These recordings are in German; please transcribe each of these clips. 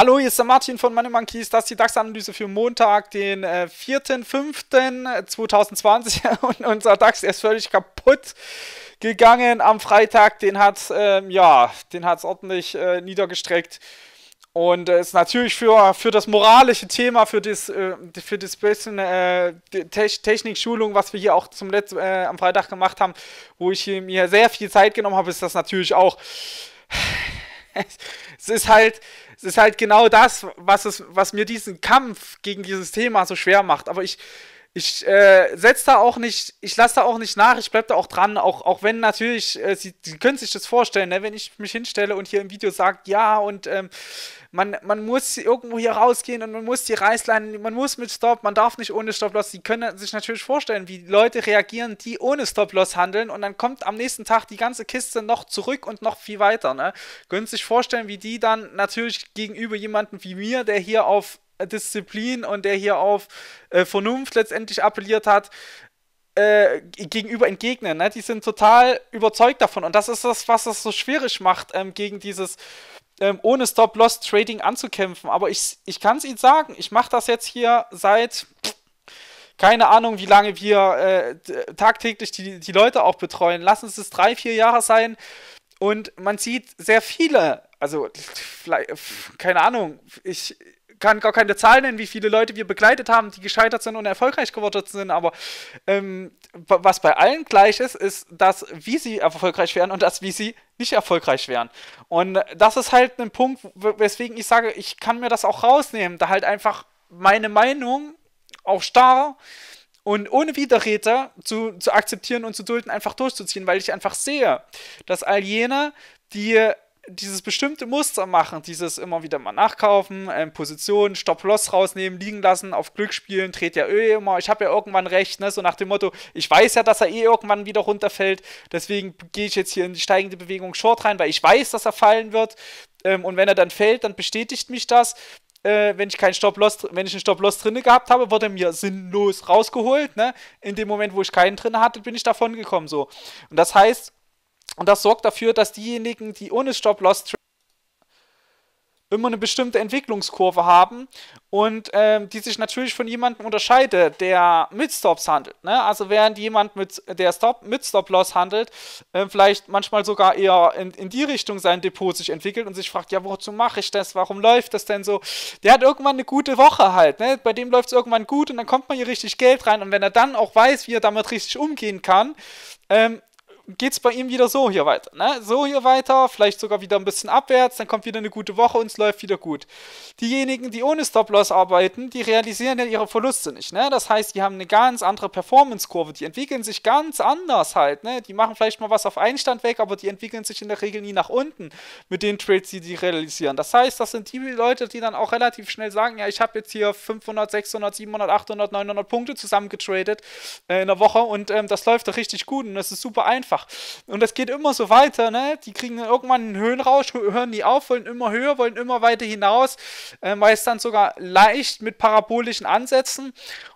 Hallo, hier ist der Martin von Money Monkeys. Das ist die DAX-Analyse für Montag, den 4.5.2020. Äh, Und unser DAX ist völlig kaputt gegangen am Freitag. Den hat ähm, ja, den hat's ordentlich äh, niedergestreckt. Und es äh, ist natürlich für, für das moralische Thema, für das, äh, für das bisschen äh, Technik-Schulung, was wir hier auch zum letzten, äh, am Freitag gemacht haben, wo ich mir sehr viel Zeit genommen habe, ist das natürlich auch. es ist halt, es ist halt genau das, was, es, was mir diesen Kampf gegen dieses Thema so schwer macht. Aber ich ich äh, setze da auch nicht, ich lasse da auch nicht nach, ich bleibe da auch dran, auch, auch wenn natürlich, äh, sie, sie, können sich das vorstellen, ne? wenn ich mich hinstelle und hier im Video sage, ja und ähm, man, man muss irgendwo hier rausgehen und man muss die Reißleine, man muss mit Stop, man darf nicht ohne Stop-Loss, sie können sich natürlich vorstellen, wie Leute reagieren, die ohne Stop-Loss handeln und dann kommt am nächsten Tag die ganze Kiste noch zurück und noch viel weiter, ne? können sich vorstellen, wie die dann natürlich gegenüber jemandem wie mir, der hier auf Disziplin und der hier auf äh, Vernunft letztendlich appelliert hat, äh, gegenüber entgegnen. Ne? Die sind total überzeugt davon. Und das ist das, was es so schwierig macht, ähm, gegen dieses ähm, ohne Stop-Loss-Trading anzukämpfen. Aber ich, ich kann es Ihnen sagen, ich mache das jetzt hier seit keine Ahnung, wie lange wir äh, tagtäglich die, die Leute auch betreuen. Lassen Sie es drei, vier Jahre sein. Und man sieht sehr viele, also keine Ahnung, ich, kann gar keine Zahl nennen, wie viele Leute wir begleitet haben, die gescheitert sind und erfolgreich geworden sind, aber ähm, was bei allen gleich ist, ist, das, wie sie erfolgreich wären und das, wie sie nicht erfolgreich wären. Und das ist halt ein Punkt, weswegen ich sage, ich kann mir das auch rausnehmen, da halt einfach meine Meinung auch starr und ohne Widerrede zu, zu akzeptieren und zu dulden, einfach durchzuziehen, weil ich einfach sehe, dass all jene, die dieses bestimmte Muster machen, dieses immer wieder mal nachkaufen, ähm, Positionen, Stop-Loss rausnehmen, liegen lassen, auf Glück spielen, dreht ja eh immer, ich habe ja irgendwann recht, ne? so nach dem Motto, ich weiß ja, dass er eh irgendwann wieder runterfällt, deswegen gehe ich jetzt hier in die steigende Bewegung Short rein, weil ich weiß, dass er fallen wird ähm, und wenn er dann fällt, dann bestätigt mich das. Äh, wenn ich keinen Stop-Loss, wenn ich einen Stop-Loss drinne gehabt habe, wurde er mir sinnlos rausgeholt, ne? In dem Moment, wo ich keinen drin hatte, bin ich davon gekommen so. Und das heißt, und das sorgt dafür, dass diejenigen, die ohne Stop-Loss immer eine bestimmte Entwicklungskurve haben und ähm, die sich natürlich von jemandem unterscheidet, der mit Stops handelt. Ne? Also während jemand mit der Stop mit Stop-Loss handelt, äh, vielleicht manchmal sogar eher in, in die Richtung sein Depot sich entwickelt und sich fragt, ja, wozu mache ich das? Warum läuft das denn so? Der hat irgendwann eine gute Woche halt. Ne? Bei dem läuft es irgendwann gut und dann kommt man hier richtig Geld rein und wenn er dann auch weiß, wie er damit richtig umgehen kann, ähm, geht es bei ihm wieder so hier weiter. Ne? So hier weiter, vielleicht sogar wieder ein bisschen abwärts, dann kommt wieder eine gute Woche und es läuft wieder gut. Diejenigen, die ohne Stop-Loss arbeiten, die realisieren ja ihre Verluste nicht. Ne? Das heißt, die haben eine ganz andere Performance-Kurve, die entwickeln sich ganz anders halt. Ne? Die machen vielleicht mal was auf Einstand weg, aber die entwickeln sich in der Regel nie nach unten mit den Trades, die die realisieren. Das heißt, das sind die Leute, die dann auch relativ schnell sagen, ja, ich habe jetzt hier 500, 600, 700, 800, 900 Punkte zusammengetradet äh, in der Woche und ähm, das läuft doch richtig gut und das ist super einfach einfach. Und das geht immer so weiter, ne? Die kriegen dann irgendwann einen Höhenrausch, hören die auf, wollen immer höher, wollen immer weiter hinaus, äh, meist dann sogar leicht mit parabolischen Ansätzen,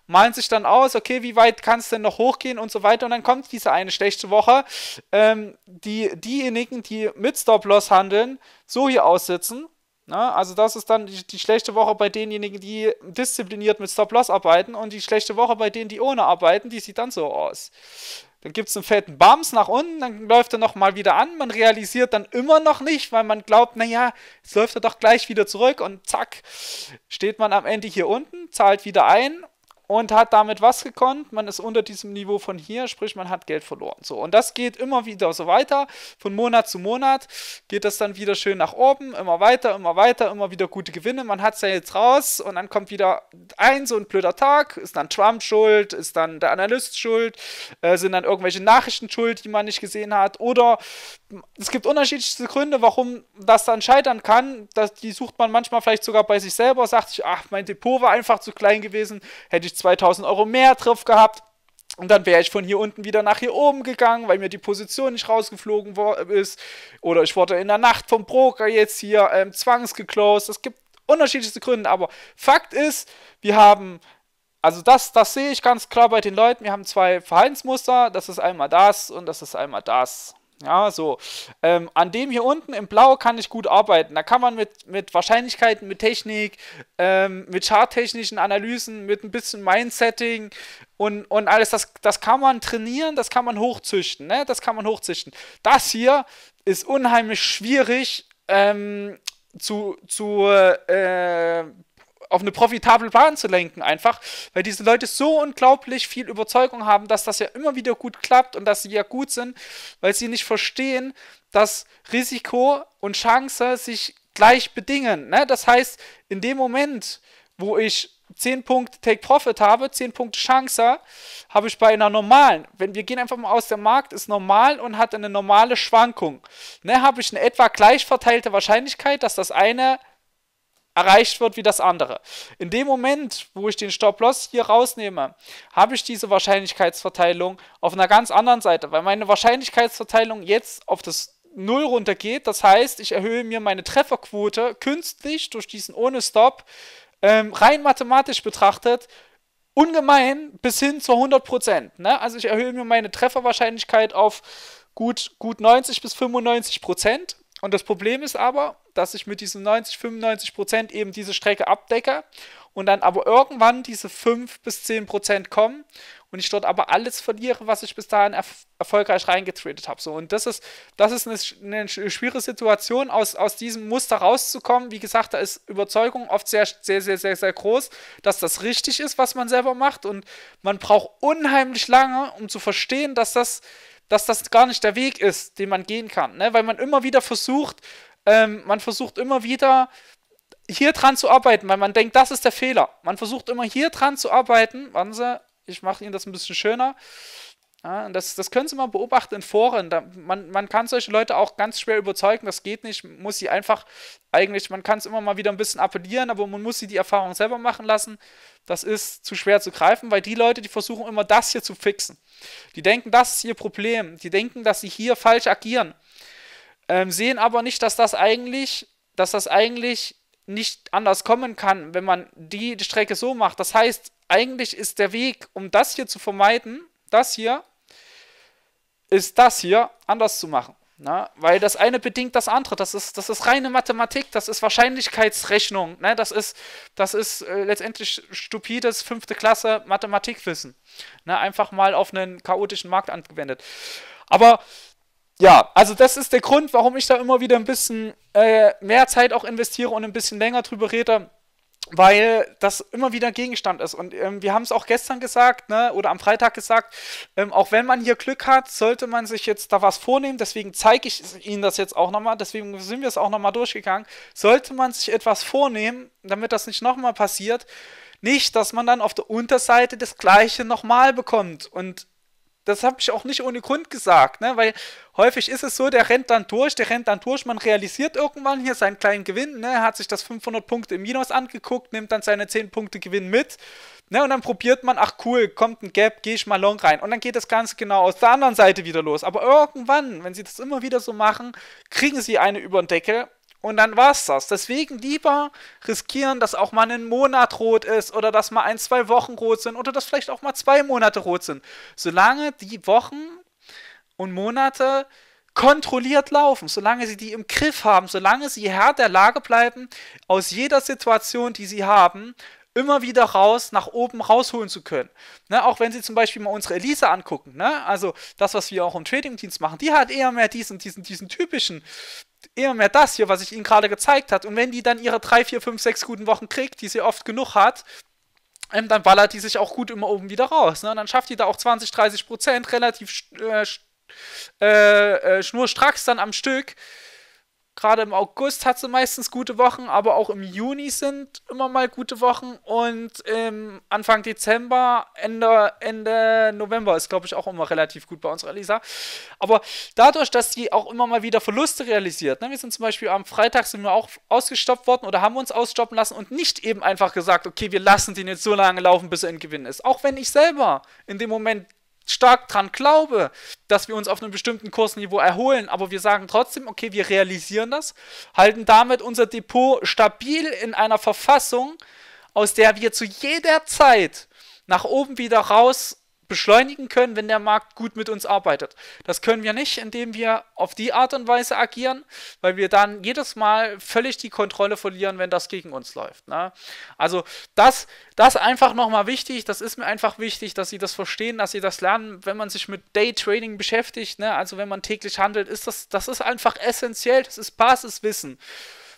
malen sich dann aus, okay, wie weit kann es denn noch hochgehen und so weiter. Und dann kommt diese eine schlechte Woche, ähm, die diejenigen, die mit Stop-Loss handeln, so hier aussitzen. Na, ne? also das ist dann die, die, schlechte Woche bei denjenigen, die diszipliniert mit Stop-Loss arbeiten und die schlechte Woche bei denen, die ohne arbeiten, die sieht dann so aus. Dann gibt es einen fetten Bums nach unten, dann läuft er nochmal wieder an. Man realisiert dann immer noch nicht, weil man glaubt, naja, jetzt läuft er doch gleich wieder zurück und zack, steht man am Ende hier unten, zahlt wieder ein und hat damit was gekonnt? Man ist unter diesem Niveau von hier, sprich man hat Geld verloren. So, und das geht immer wieder so weiter. Von Monat zu Monat geht das dann wieder schön nach oben, immer weiter, immer weiter, immer wieder gute Gewinne. Man hat es ja jetzt raus und dann kommt wieder ein so ein blöder Tag, ist dann Trump schuld, ist dann der Analyst schuld, äh, sind dann irgendwelche Nachrichten schuld, die man nicht gesehen hat. Oder es gibt unterschiedlichste Gründe, warum das dann scheitern kann. Das, die sucht man manchmal vielleicht sogar bei sich selber, sagt sich, ach, mein Depot war einfach zu klein gewesen, hätte ich ich 2000 Euro mehr drauf gehabt. Und dann wäre ich von hier unten wieder nach hier oben gegangen, weil mir die Position nicht rausgeflogen äh, ist. Oder ich wurde in der Nacht vom Broker jetzt hier ähm, zwangsgeclosed. Es gibt unterschiedlichste Gründe, aber Fakt ist, wir haben, also das, das sehe ich ganz klar bei den Leuten, wir haben zwei Verhaltensmuster, das ist einmal das und das ist einmal das. Ja, so. Ähm, an dem hier unten im Blau kann ich gut arbeiten. Da kann man mit, mit Wahrscheinlichkeiten, mit Technik, ähm, mit charttechnischen Analysen, mit ein bisschen Mindsetting und, und alles, das, das kann man trainieren, das kann man hochzüchten, ne? Das kann man hochzüchten. Das hier ist unheimlich schwierig ähm, zu, zu äh, auf eine profitable Bahn zu lenken, einfach, weil diese Leute so unglaublich viel Überzeugung haben, dass das ja immer wieder gut klappt und dass sie ja gut sind, weil sie nicht verstehen, dass Risiko und Chance sich gleich bedingen. Ne? Das heißt, in dem Moment, wo ich 10 Punkte Take Profit habe, 10 Punkte Chance, habe ich bei einer normalen, wenn wir gehen einfach mal aus, der Markt ist normal und hat eine normale Schwankung, ne, habe ich eine etwa gleich verteilte Wahrscheinlichkeit, dass das eine erreicht wird wie das andere. In dem Moment, wo ich den Stop-Loss hier rausnehme, habe ich diese Wahrscheinlichkeitsverteilung auf einer ganz anderen Seite, weil meine Wahrscheinlichkeitsverteilung jetzt auf das Null runtergeht. Das heißt, ich erhöhe mir meine Trefferquote künstlich durch diesen ohne Stop, ähm, rein mathematisch betrachtet, ungemein bis hin zu 100%. Ne? Also ich erhöhe mir meine Trefferwahrscheinlichkeit auf gut, gut 90 bis 95%. Prozent. Und das Problem ist aber, dass ich mit diesen 90, 95 Prozent eben diese Strecke abdecke und dann aber irgendwann diese 5 bis 10 Prozent kommen und ich dort aber alles verliere, was ich bis dahin erf erfolgreich reingetradet habe. So, und das ist, das ist eine, eine, schwierige Situation, aus, aus diesem Muster rauszukommen. Wie gesagt, da ist Überzeugung oft sehr, sehr, sehr, sehr, sehr groß, dass das richtig ist, was man selber macht. Und man braucht unheimlich lange, um zu verstehen, dass das dass das gar nicht der Weg ist, den man gehen kann, ne? weil man immer wieder versucht, ähm, man versucht immer wieder hier dran zu arbeiten, weil man denkt, das ist der Fehler. Man versucht immer hier dran zu arbeiten. Warten Sie, ich mache Ihnen das ein bisschen schöner. Ja, das, das können Sie mal beobachten in Foren. Da, man, man kann solche Leute auch ganz schwer überzeugen, das geht nicht. Muss sie einfach, eigentlich, man kann es immer mal wieder ein bisschen appellieren, aber man muss sie die Erfahrung selber machen lassen. Das ist zu schwer zu greifen, weil die Leute, die versuchen immer das hier zu fixen. Die denken, das ist ihr Problem. Die denken, dass sie hier falsch agieren ähm, sehen aber nicht, dass das eigentlich, dass das eigentlich nicht anders kommen kann, wenn man die, Strecke so macht. Das heißt, eigentlich ist der Weg, um das hier zu vermeiden, das hier, ist das hier anders zu machen. Na, ne? weil das eine bedingt das andere. Das ist, das ist reine Mathematik, das ist Wahrscheinlichkeitsrechnung. Ne? Das ist, das ist äh, letztendlich stupides fünfte Klasse Mathematikwissen. Ne? Einfach mal auf einen chaotischen Markt angewendet. Aber ja, also das ist der Grund, warum ich da immer wieder ein bisschen äh, mehr Zeit auch investiere und ein bisschen länger drüber rede, weil das immer wieder Gegenstand ist. Und ähm, wir haben es auch gestern gesagt, ne, oder am Freitag gesagt, ähm, auch wenn man hier Glück hat, sollte man sich jetzt da was vornehmen. Deswegen zeige ich Ihnen das jetzt auch nochmal, deswegen sind wir es auch nochmal durchgegangen. Sollte man sich etwas vornehmen, damit das nicht nochmal passiert, nicht, dass man dann auf der Unterseite das Gleiche nochmal bekommt. Und das habe ich auch nicht ohne Grund gesagt, ne? weil häufig ist es so, der rennt dann durch, der rennt dann durch, man realisiert irgendwann hier seinen kleinen Gewinn, ne? hat sich das 500 Punkte im Minus angeguckt, nimmt dann seine 10 Punkte Gewinn mit ne? und dann probiert man, ach cool, kommt ein Gap, gehe ich mal long rein und dann geht das Ganze genau aus der anderen Seite wieder los. Aber irgendwann, wenn sie das immer wieder so machen, kriegen sie eine über den Deckel und dann war's das. Deswegen lieber riskieren, dass auch mal ein Monat rot ist oder dass mal ein, zwei Wochen rot sind oder dass vielleicht auch mal zwei Monate rot sind. Solange die Wochen und Monate kontrolliert laufen, solange sie die im Griff haben, solange sie Herr der Lage bleiben, aus jeder Situation, die sie haben, immer wieder raus, nach oben rausholen zu können. Ne? Auch wenn Sie zum Beispiel mal unsere Elisa angucken, ne? also das, was wir auch im Trading-Dienst machen, die hat eher mehr diesen, diesen, diesen typischen, eher mehr das hier, was ich Ihnen gerade gezeigt habe. Und wenn die dann ihre 3, 4, 5, 6 guten Wochen kriegt, die sie oft genug hat, ähm, dann ballert die sich auch gut immer oben wieder raus. Ne? Und dann schafft die da auch 20, 30 Prozent relativ äh, äh, äh, schnurstracks dann am Stück. Gerade im August hat sie meistens gute Wochen, aber auch im Juni sind immer mal gute Wochen. Und ähm, Anfang Dezember, Ende, Ende November ist, glaube ich, auch immer relativ gut bei unserer Elisa. Aber dadurch, dass sie auch immer mal wieder Verluste realisiert, ne? wir sind zum Beispiel am Freitag sind wir auch ausgestoppt worden oder haben uns ausstoppen lassen und nicht eben einfach gesagt, okay, wir lassen den jetzt so lange laufen, bis er in Gewinn ist. Auch wenn ich selber in dem Moment stark dran glaube, dass wir uns auf einem bestimmten Kursniveau erholen, aber wir sagen trotzdem, okay, wir realisieren das, halten damit unser Depot stabil in einer Verfassung, aus der wir zu jeder Zeit nach oben wieder raus beschleunigen können, wenn der Markt gut mit uns arbeitet. Das können wir nicht, indem wir auf die Art und Weise agieren, weil wir dann jedes Mal völlig die Kontrolle verlieren, wenn das gegen uns läuft. Ne? Also das, das einfach nochmal wichtig, das ist mir einfach wichtig, dass Sie das verstehen, dass Sie das lernen, wenn man sich mit Daytrading beschäftigt, ne? also wenn man täglich handelt, ist das, das ist einfach essentiell, das ist Basiswissen.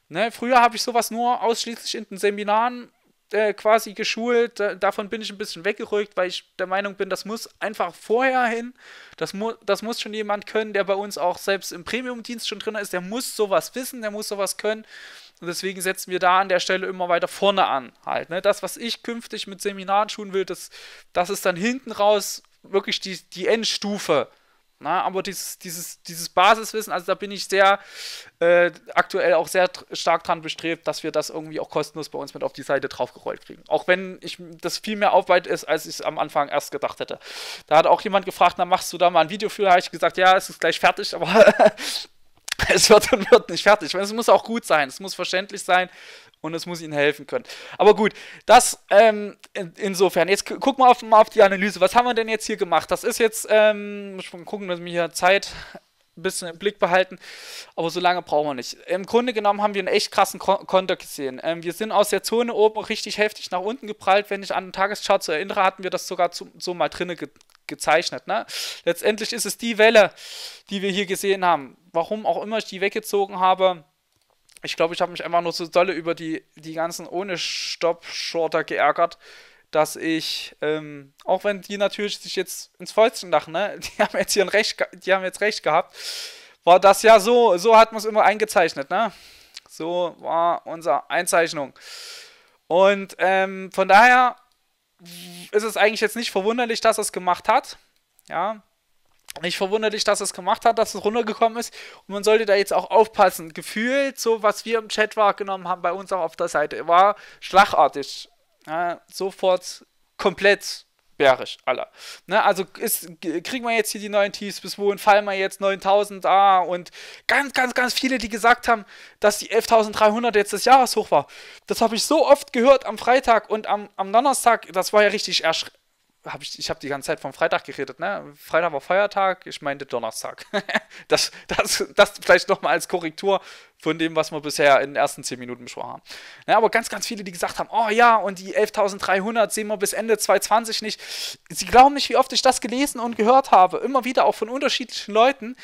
Ne? Früher habe ich sowas nur ausschließlich in den Seminaren äh, quasi geschult. Davon bin ich ein bisschen weggerückt, weil ich der Meinung bin, das muss einfach vorher hin. Das, mu das muss schon jemand können, der bei uns auch selbst im Premium-Dienst schon drin ist. Der muss sowas wissen, der muss sowas können. Und deswegen setzen wir da an der Stelle immer weiter vorne an. Halt, ne? Das, was ich künftig mit Seminaren tun will, das, das ist dann hinten raus wirklich die, die Endstufe na, aber dieses, dieses, dieses Basiswissen, also da bin ich sehr äh, aktuell auch sehr stark dran bestrebt, dass wir das irgendwie auch kostenlos bei uns mit auf die Seite draufgerollt kriegen. Auch wenn ich das viel mehr Aufwand ist, als ich es am Anfang erst gedacht hätte. Da hat auch jemand gefragt, na machst du da mal ein Video für? Da habe ich gesagt, ja, es ist gleich fertig, aber es wird und wird nicht fertig. Es muss auch gut sein, es muss verständlich sein, und es muss ihnen helfen können. Aber gut, das ähm, in, insofern. Jetzt gucken wir auf, mal auf die Analyse. Was haben wir denn jetzt hier gemacht? Das ist jetzt, ähm, ich muss gucken, dass wir hier Zeit ein bisschen im Blick behalten, aber so lange brauchen wir nicht. Im Grunde genommen haben wir einen echt krassen Konter gesehen. Ähm, wir sind aus der Zone oben richtig heftig nach unten geprallt. Wenn ich an den Tageschart zu erinnere, hatten wir das sogar zu, so mal drinne ge gezeichnet. Ne? Letztendlich ist es die Welle, die wir hier gesehen haben. Warum auch immer ich die weggezogen habe, ich glaube, ich habe mich einfach nur so dolle über die, die ganzen ohne Stopp-Shorter geärgert, dass ich, ähm, auch wenn die natürlich sich jetzt ins Fäustchen lachen, ne? Die haben jetzt hier ein Recht, die haben jetzt Recht gehabt. War das ja so, so hat man es immer eingezeichnet, ne? So war unsere Einzeichnung. Und ähm, von daher ist es eigentlich jetzt nicht verwunderlich, dass er es gemacht hat. Ja, nicht verwunderlich, dass es gemacht hat, dass es runtergekommen ist. Und man sollte da jetzt auch aufpassen. Gefühlt, so was wir im Chat wahrgenommen haben, bei uns auch auf der Seite, war schlagartig. Ja, sofort komplett bärisch, aller. Ne, also ist, kriegen wir jetzt hier die neuen Tiefs, bis wohin fallen wir jetzt 9000, ah, und ganz, ganz, ganz viele, die gesagt haben, dass die 11.300 jetzt das Jahreshoch war. Das habe ich so oft gehört am Freitag und am, am Donnerstag, das war ja richtig erschreckend habe ich, ich habe die ganze Zeit vom Freitag geredet, ne? Freitag war Feiertag, ich meinte Donnerstag. das, das, das vielleicht nochmal als Korrektur von dem, was wir bisher in den ersten 10 Minuten besprochen haben. Ne, aber ganz, ganz viele, die gesagt haben, oh ja, und die 11.300 sehen wir bis Ende 2020 nicht. Sie glauben nicht, wie oft ich das gelesen und gehört habe, immer wieder auch von unterschiedlichen Leuten.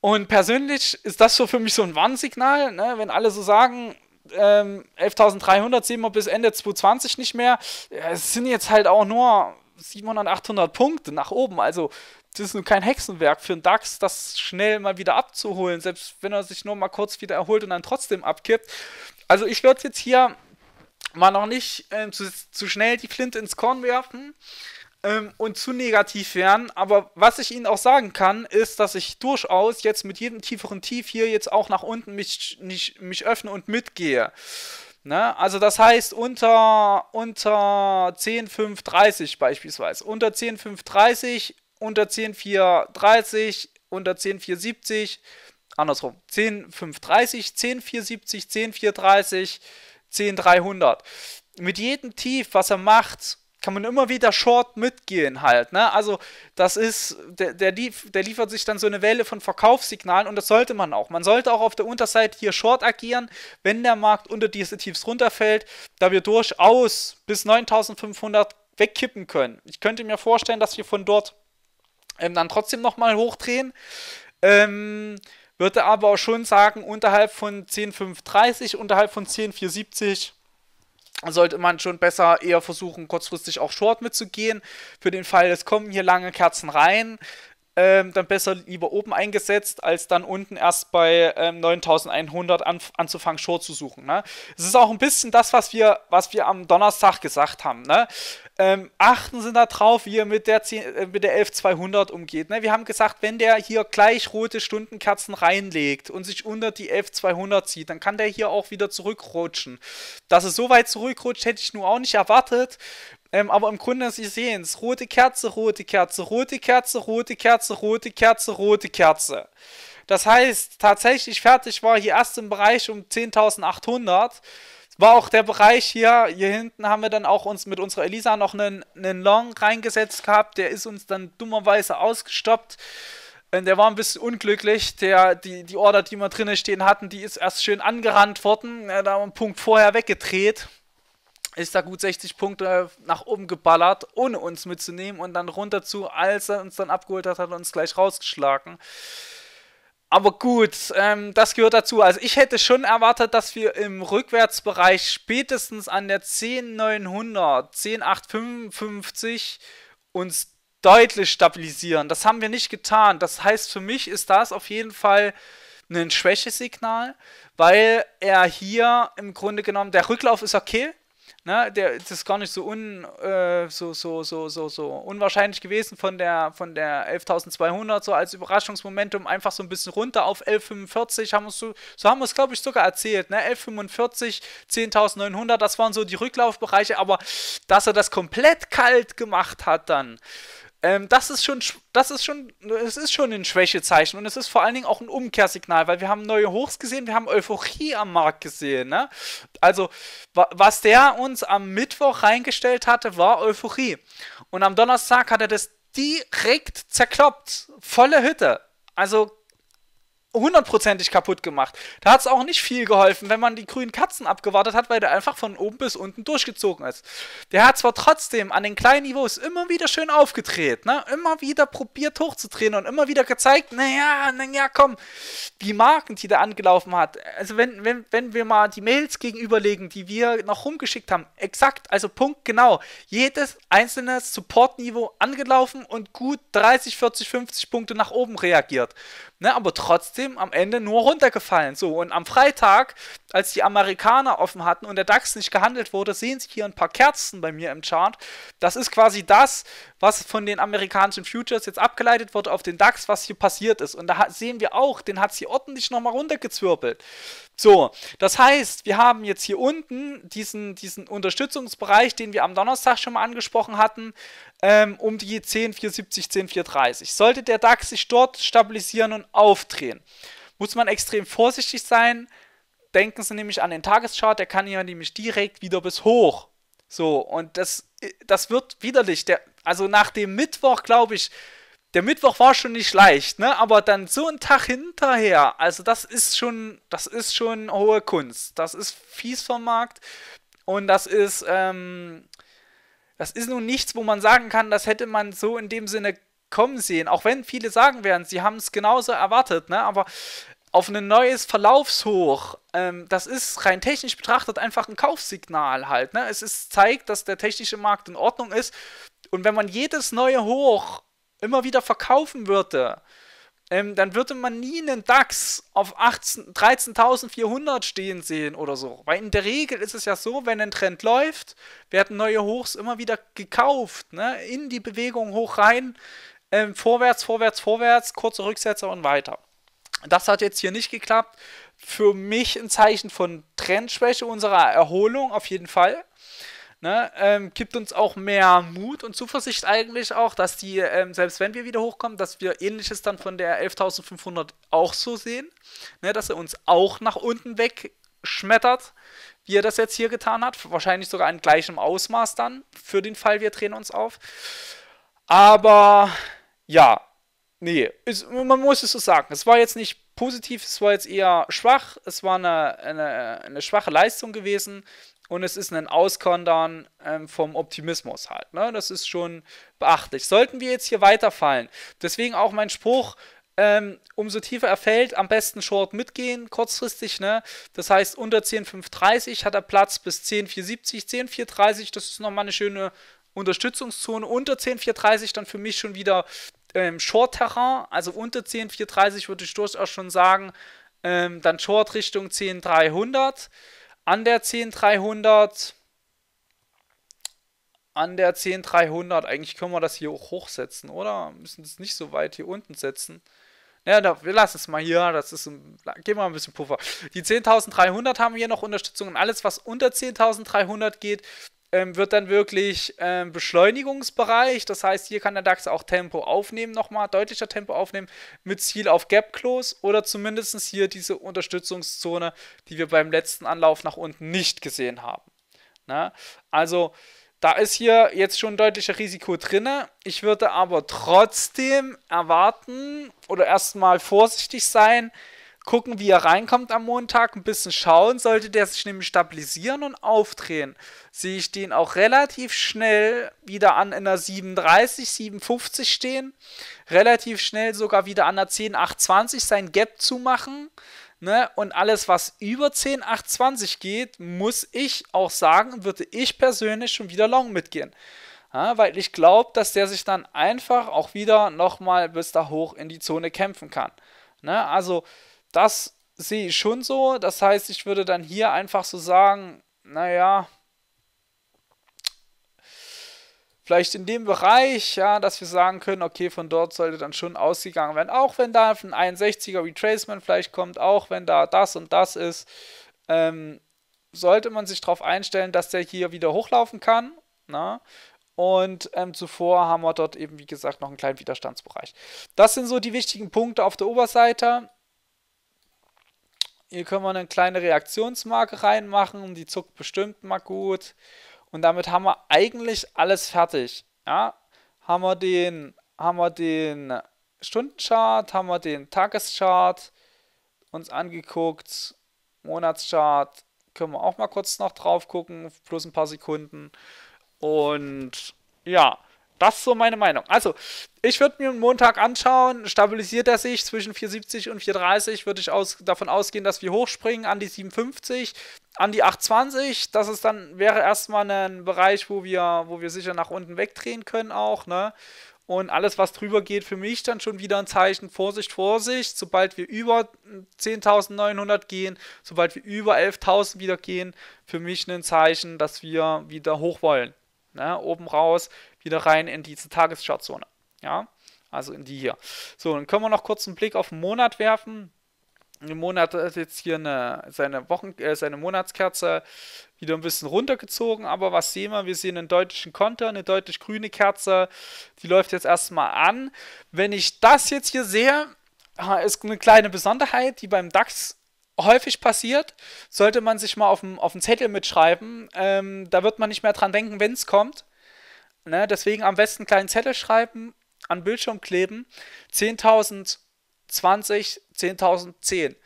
Und persönlich ist das so für mich so ein Warnsignal, ne? wenn alle so sagen, ähm, 11.300 sehen wir bis Ende 2020 nicht mehr. Es sind jetzt halt auch nur 700, 800 Punkte nach oben. Also, das ist nun kein Hexenwerk für einen DAX, das schnell mal wieder abzuholen, selbst wenn er sich nur mal kurz wieder erholt und dann trotzdem abkippt. Also, ich würde jetzt hier mal noch nicht ähm, zu, zu, schnell die Flinte ins Korn werfen ähm, und zu negativ werden. Aber was ich Ihnen auch sagen kann, ist, dass ich durchaus jetzt mit jedem tieferen Tief hier jetzt auch nach unten mich, nicht, mich öffne und mitgehe. Ne? Also das heißt unter, unter 10, beispielsweise. Unter 10.5.30, unter 10.4.30, unter 10.4.70, andersrum. 10.5.30, 10.4.70, 10.4.30, 10.300. Mit jedem Tief, was er macht, kann man immer wieder short mitgehen halt. Ne? Also das ist, der, der, lief, der liefert sich dann so eine Welle von Verkaufssignalen und das sollte man auch. Man sollte auch auf der Unterseite hier short agieren, wenn der Markt unter diese Tiefs runterfällt, da wir durchaus bis 9500 wegkippen können. Ich könnte mir vorstellen, dass wir von dort ähm, dann trotzdem nochmal hochdrehen. Ähm, würde aber auch schon sagen, unterhalb von 10,530, unterhalb von 10,470 sollte man schon besser eher versuchen, kurzfristig auch Short mitzugehen. Für den Fall, es kommen hier lange Kerzen rein, ähm, dann besser lieber oben eingesetzt, als dann unten erst bei ähm, 9100 an, anzufangen, Short zu suchen. Ne? Es ist auch ein bisschen das, was wir, was wir am Donnerstag gesagt haben. Ne? Ähm, achten Sie darauf, wie ihr mit der, äh, der 11200 umgeht. Ne? Wir haben gesagt, wenn der hier gleich rote Stundenkerzen reinlegt und sich unter die 11200 zieht, dann kann der hier auch wieder zurückrutschen. Dass es so weit zurückrutscht, hätte ich nur auch nicht erwartet. Ähm, aber im Grunde, Sie sehen es, rote Kerze, rote Kerze, rote Kerze, rote Kerze, rote Kerze, rote Kerze. Das heißt, tatsächlich fertig war hier erst im Bereich um 10.800. War auch der Bereich hier, hier hinten haben wir dann auch uns mit unserer Elisa noch einen, einen Long reingesetzt gehabt. Der ist uns dann dummerweise ausgestoppt. Äh, der war ein bisschen unglücklich. Der, die, die Order, die wir drinnen stehen hatten, die ist erst schön angerannt worden. Da haben wir einen Punkt vorher weggedreht ist da gut 60 Punkte nach oben geballert, ohne uns mitzunehmen und dann runter zu, als er uns dann abgeholt hat, hat er uns gleich rausgeschlagen. Aber gut, ähm, das gehört dazu. Also ich hätte schon erwartet, dass wir im Rückwärtsbereich spätestens an der 10900, 10855 uns deutlich stabilisieren. Das haben wir nicht getan. Das heißt, für mich ist das auf jeden Fall ein Schwächesignal, weil er hier im Grunde genommen, der Rücklauf ist okay, Ne, der, das ist gar nicht so, un, äh, so, so, so, so, so unwahrscheinlich gewesen von der, von der 11.200 so als Überraschungsmomentum einfach so ein bisschen runter auf 11.45 haben so, so haben wir es glaube ich sogar erzählt, ne? 11.45, 10.900, das waren so die Rücklaufbereiche, aber dass er das komplett kalt gemacht hat dann, ähm, das ist schon, das ist schon, es ist schon ein Schwächezeichen und es ist vor allen Dingen auch ein Umkehrsignal, weil wir haben neue Hochs gesehen, wir haben Euphorie am Markt gesehen, ne? Also, wa was der uns am Mittwoch reingestellt hatte, war Euphorie. Und am Donnerstag hat er das direkt zerkloppt. Volle Hütte. Also hundertprozentig kaputt gemacht. Da hat es auch nicht viel geholfen, wenn man die grünen Katzen abgewartet hat, weil der einfach von oben bis unten durchgezogen ist. Der hat zwar trotzdem an den kleinen Niveaus immer wieder schön aufgedreht, ne? immer wieder probiert hochzudrehen und immer wieder gezeigt, naja, naja, komm, die Marken, die der angelaufen hat, also wenn, wenn, wenn wir mal die Mails gegenüberlegen, die wir noch rumgeschickt haben, exakt, also punktgenau, jedes einzelne Support-Niveau angelaufen und gut 30, 40, 50 Punkte nach oben reagiert. Ne, aber trotzdem am Ende nur runtergefallen. So, und am Freitag, als die Amerikaner offen hatten und der DAX nicht gehandelt wurde, sehen Sie hier ein paar Kerzen bei mir im Chart. Das ist quasi das, was von den amerikanischen Futures jetzt abgeleitet wurde auf den DAX, was hier passiert ist. Und da sehen wir auch, den hat sie ordentlich nochmal runtergezwirbelt. So, das heißt, wir haben jetzt hier unten diesen, diesen Unterstützungsbereich, den wir am Donnerstag schon mal angesprochen hatten, ähm, um die 10,470, 10,430. Sollte der DAX sich dort stabilisieren und aufdrehen, muss man extrem vorsichtig sein. Denken Sie nämlich an den Tageschart, der kann ja nämlich direkt wieder bis hoch. So, und das, das wird widerlich. Der, also nach dem Mittwoch, glaube ich, der Mittwoch war schon nicht leicht, ne? Aber dann so ein Tag hinterher, also das ist schon, das ist schon hohe Kunst. Das ist fies vom Markt und das ist, ähm, das ist nun nichts, wo man sagen kann, das hätte man so in dem Sinne kommen sehen. Auch wenn viele sagen werden, sie haben es genauso erwartet, ne? Aber auf ein neues Verlaufshoch. Ähm, das ist rein technisch betrachtet einfach ein Kaufsignal halt. Ne? Es ist, zeigt, dass der technische Markt in Ordnung ist. Und wenn man jedes neue Hoch immer wieder verkaufen würde, ähm, dann würde man nie einen DAX auf 13.400 stehen sehen oder so. Weil in der Regel ist es ja so, wenn ein Trend läuft, werden neue Hochs immer wieder gekauft, ne? in die Bewegung hoch rein, ähm, vorwärts, vorwärts, vorwärts, kurze Rücksätze und weiter. Das hat jetzt hier nicht geklappt. Für mich ein Zeichen von Trendschwäche unserer Erholung auf jeden Fall. Ne, ähm, gibt uns auch mehr Mut und Zuversicht eigentlich auch, dass die, ähm, selbst wenn wir wieder hochkommen, dass wir ähnliches dann von der 11.500 auch so sehen, ne, dass er uns auch nach unten wegschmettert, wie er das jetzt hier getan hat. Wahrscheinlich sogar in gleichem Ausmaß dann, für den Fall, wir drehen uns auf. Aber ja, nee, ist, man muss es so sagen. Es war jetzt nicht positiv, es war jetzt eher schwach, es war eine, eine, eine schwache Leistung gewesen und es ist ein Auskondern ähm, vom Optimismus halt. Ne? Das ist schon beachtlich. Sollten wir jetzt hier weiterfallen, deswegen auch mein Spruch, ähm, umso tiefer er fällt, am besten Short mitgehen, kurzfristig, ne? Das heißt, unter 10,530 hat er Platz bis 10,470, 10,430, das ist nochmal eine schöne Unterstützungszone. Unter 10,430 dann für mich schon wieder ähm, Short-Terrain, also unter 10,430 würde ich durchaus schon sagen, ähm, dann Short Richtung 10,300 an der 10300. An der 10300. Eigentlich können wir das hier auch hochsetzen, oder? Müssen es nicht so weit hier unten setzen. Ja, da, wir lassen es mal hier. Das ist ein, geben wir ein bisschen Puffer. Die 10.300 haben wir hier noch Unterstützung und alles, was unter 10.300 geht, ähm, wird dann wirklich ähm, Beschleunigungsbereich. Das heißt, hier kann der DAX auch Tempo aufnehmen, nochmal deutlicher Tempo aufnehmen, mit Ziel auf Gap Close oder zumindest hier diese Unterstützungszone, die wir beim letzten Anlauf nach unten nicht gesehen haben. Na? Ne? Also, da ist hier jetzt schon ein deutlicher Risiko drin. Ich würde aber trotzdem erwarten oder erstmal vorsichtig sein, gucken, wie er reinkommt am Montag, ein bisschen schauen, sollte der sich nämlich stabilisieren und aufdrehen, sehe ich den auch relativ schnell wieder an in der 37, 57 stehen, relativ schnell sogar wieder an der 10, 820 sein Gap zu machen. Ne? Und alles, was über 10, 820 geht, muss ich auch sagen, würde ich persönlich schon wieder long mitgehen. Ja, weil ich glaube, dass der sich dann einfach auch wieder nochmal bis da hoch in die Zone kämpfen kann. Ne? Also das sehe ich schon so. Das heißt, ich würde dann hier einfach so sagen, naja, vielleicht in dem Bereich, ja, dass wir sagen können, okay, von dort sollte dann schon ausgegangen werden. Auch wenn da ein 61er Retracement vielleicht kommt, auch wenn da das und das ist, ähm, sollte man sich darauf einstellen, dass der hier wieder hochlaufen kann. Na? Ne? Und ähm, zuvor haben wir dort eben, wie gesagt, noch einen kleinen Widerstandsbereich. Das sind so die wichtigen Punkte auf der Oberseite. Hier können wir eine kleine Reaktionsmarke reinmachen. Die zuckt bestimmt mal gut. Und damit haben wir eigentlich alles fertig. Ja, haben wir den, haben wir den Stundenchart, haben wir den Tageschart uns angeguckt, Monatschart, können wir auch mal kurz noch drauf gucken, plus ein paar Sekunden. Und ja, das ist so meine Meinung. Also, ich würde mir Montag anschauen, stabilisiert er sich zwischen 470 und 430, würde ich aus, davon ausgehen, dass wir hochspringen an die 750, an die 820. Das ist dann, wäre erstmal ein Bereich, wo wir, wo wir sicher nach unten wegdrehen können auch, ne? Und alles, was drüber geht, für mich dann schon wieder ein Zeichen, Vorsicht, Vorsicht, sobald wir über 10.900 gehen, sobald wir über 11.000 wieder gehen, für mich ein Zeichen, dass wir wieder hoch wollen. Ne? Oben raus, wieder rein in diese Tageschartzone. Ja, also in die hier. So, dann können wir noch kurz einen Blick auf den Monat werfen. Im Monat hat jetzt hier eine, seine, Wochen, äh, seine Monatskerze wieder ein bisschen runtergezogen, aber was sehen wir? Wir sehen einen deutlichen Konter, eine deutlich grüne Kerze, die läuft jetzt erstmal an. Wenn ich das jetzt hier sehe, ist eine kleine Besonderheit, die beim DAX häufig passiert, sollte man sich mal auf dem, auf dem Zettel mitschreiben. Ähm, da wird man nicht mehr dran denken, wenn es kommt. Ne? Deswegen am besten einen kleinen Zettel schreiben, an Bildschirm kleben. 10.020, 10.010. 10.000, 10.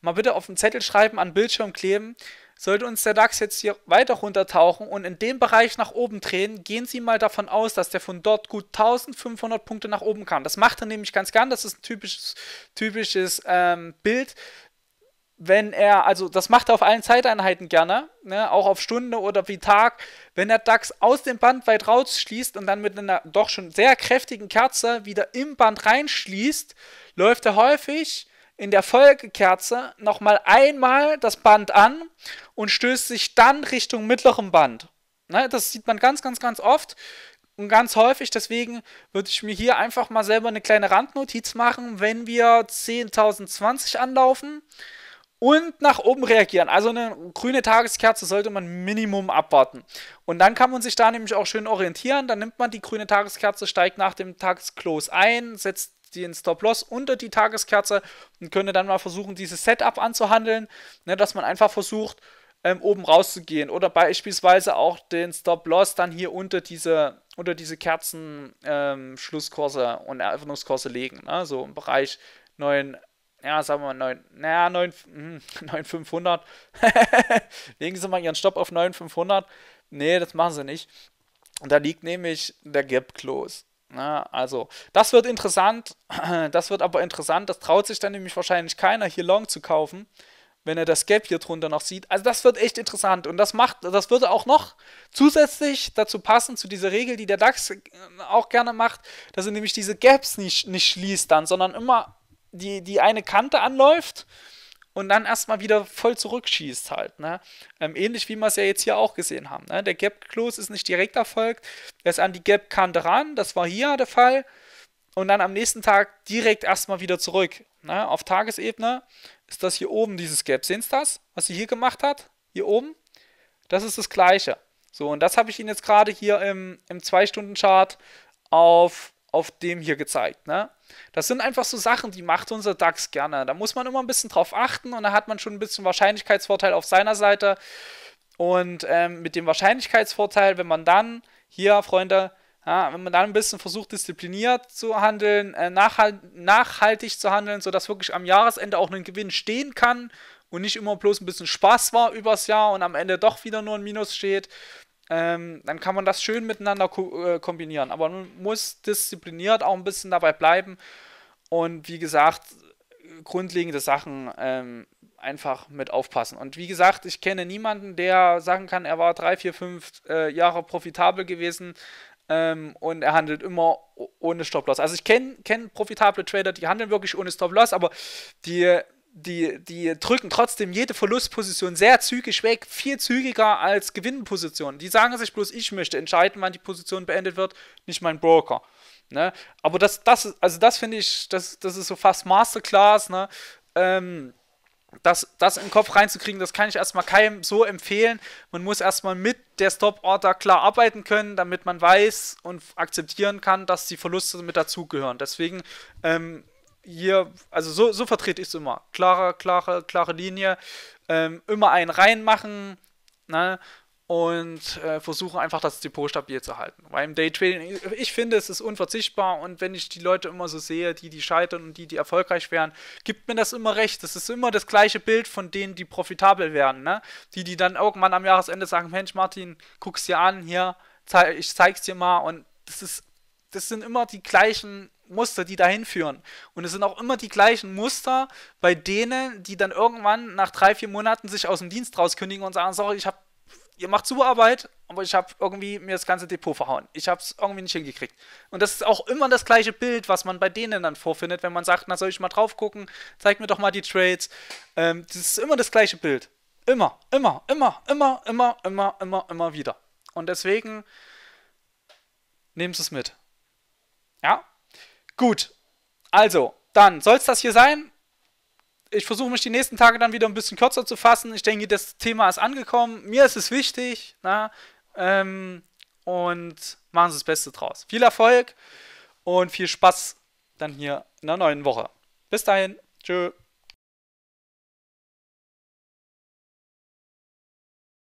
Mal bitte auf dem Zettel schreiben, an Bildschirm kleben. Sollte uns der DAX jetzt hier weiter runtertauchen und in dem Bereich nach oben drehen, gehen Sie mal davon aus, dass der von dort gut 1500 Punkte nach oben kann. Das macht er nämlich ganz gern. Das ist ein typisches, typisches ähm, Bild wenn er, also das macht er auf allen Zeiteinheiten gerne, ne, auch auf Stunde oder wie Tag, wenn er DAX aus dem Band weit rausschließt und dann mit einer doch schon sehr kräftigen Kerze wieder im Band reinschließt, läuft er häufig in der Folgekerze nochmal einmal das Band an und stößt sich dann Richtung mittlerem Band. Ne, das sieht man ganz, ganz, ganz oft und ganz häufig. Deswegen würde ich mir hier einfach mal selber eine kleine Randnotiz machen, wenn wir 10.020 anlaufen und nach oben reagieren. Also eine grüne Tageskerze sollte man Minimum abwarten. Und dann kann man sich da nämlich auch schön orientieren. Dann nimmt man die grüne Tageskerze, steigt nach dem Tagesclose ein, setzt den Stop-Loss unter die Tageskerze und könnte dann mal versuchen, dieses Setup anzuhandeln, ne, dass man einfach versucht, ähm, oben rauszugehen oder beispielsweise auch den Stop-Loss dann hier unter diese, unter diese Kerzen ähm, Schlusskurse und Eröffnungskurse legen, ne, so im Bereich 9, ja, sagen wir mal 9, naja, 9500. Legen Sie mal Ihren Stopp auf 9500. Nee, das machen Sie nicht. Und da liegt nämlich der Gap Close. Ne? Ja, also, das wird interessant. Das wird aber interessant. Das traut sich dann nämlich wahrscheinlich keiner, hier Long zu kaufen, wenn er das Gap hier drunter noch sieht. Also, das wird echt interessant. Und das macht, das würde auch noch zusätzlich dazu passen, zu dieser Regel, die der DAX äh, auch gerne macht, dass er nämlich diese Gaps nicht, nicht schließt dann, sondern immer die, die eine Kante anläuft und dann erstmal wieder voll zurückschießt halt. Ne? Ähm, ähnlich wie wir es ja jetzt hier auch gesehen haben. Ne? Der Gap Close ist nicht direkt erfolgt, er ist an die Gap Kante ran, das war hier der Fall. Und dann am nächsten Tag direkt erstmal wieder zurück. Ne? Auf Tagesebene ist das hier oben dieses Gap. Sehen Sie das, was sie hier gemacht hat? Hier oben? Das ist das Gleiche. So, und das habe ich Ihnen jetzt gerade hier im, 2-Stunden-Chart auf, auf dem hier gezeigt. Ne? Das sind einfach so Sachen, die macht unser DAX gerne. Da muss man immer ein bisschen drauf achten und da hat man schon ein bisschen Wahrscheinlichkeitsvorteil auf seiner Seite. Und ähm, mit dem Wahrscheinlichkeitsvorteil, wenn man dann hier, Freunde, ja, wenn man dann ein bisschen versucht, diszipliniert zu handeln, äh, nachhalt nachhaltig zu handeln, sodass wirklich am Jahresende auch ein Gewinn stehen kann und nicht immer bloß ein bisschen Spaß war übers Jahr und am Ende doch wieder nur ein Minus steht, ähm, dann kann man das schön miteinander ko äh, kombinieren. Aber man muss diszipliniert auch ein bisschen dabei bleiben und wie gesagt, grundlegende Sachen ähm, einfach mit aufpassen. Und wie gesagt, ich kenne niemanden, der sagen kann, er war drei, vier, fünf äh, Jahre profitabel gewesen ähm, und er handelt immer ohne Stop-Loss. Also ich kenne kenn profitable Trader, die handeln wirklich ohne Stop-Loss, aber die die, die drücken trotzdem jede Verlustposition sehr zügig weg, viel zügiger als Gewinnpositionen. Die sagen sich bloß, ich möchte entscheiden, wann die Position beendet wird, nicht mein Broker. Ne? Aber das, das, also das finde ich, das, das ist so fast Masterclass, ne? Ähm, das, das in den Kopf reinzukriegen, das kann ich erstmal keinem so empfehlen. Man muss erstmal mit der Stop-Order klar arbeiten können, damit man weiß und akzeptieren kann, dass die Verluste mit dazugehören. Deswegen ähm, hier, also so, so vertrete ich es immer. Klare, klare, klare Linie. Ähm, immer einen reinmachen, ne? Und äh, versuchen einfach das Depot stabil zu halten. Weil im Daytrading, ich finde, es ist unverzichtbar und wenn ich die Leute immer so sehe, die, die scheitern und die, die erfolgreich werden, gibt mir das immer recht. Das ist immer das gleiche Bild von denen, die profitabel werden, ne? Die, die dann irgendwann am Jahresende sagen, Mensch, Martin, guck's dir an, hier, ich zeig's dir mal und das ist, das sind immer die gleichen Muster, die dahin führen. Und es sind auch immer die gleichen Muster bei denen, die dann irgendwann nach drei, vier Monaten sich aus dem Dienst rauskündigen und sagen, sorry, ich habe, ihr macht Zuarbeit, aber ich habe irgendwie mir das ganze Depot verhauen. Ich habe es irgendwie nicht hingekriegt. Und das ist auch immer das gleiche Bild, was man bei denen dann vorfindet, wenn man sagt, na soll ich mal drauf gucken, zeig mir doch mal die Trades. Ähm, das ist immer das gleiche Bild. Immer, immer, immer, immer, immer, immer, immer, immer wieder. Und deswegen nehmen Sie es mit. Ja, Gut, also, dann soll es das hier sein. Ich versuche mich die nächsten Tage dann wieder ein bisschen kürzer zu fassen. Ich denke, das Thema ist angekommen. Mir ist es wichtig. Na? Ähm, und machen Sie das Beste draus. Viel Erfolg und viel Spaß dann hier in der neuen Woche. Bis dahin. Tschüss.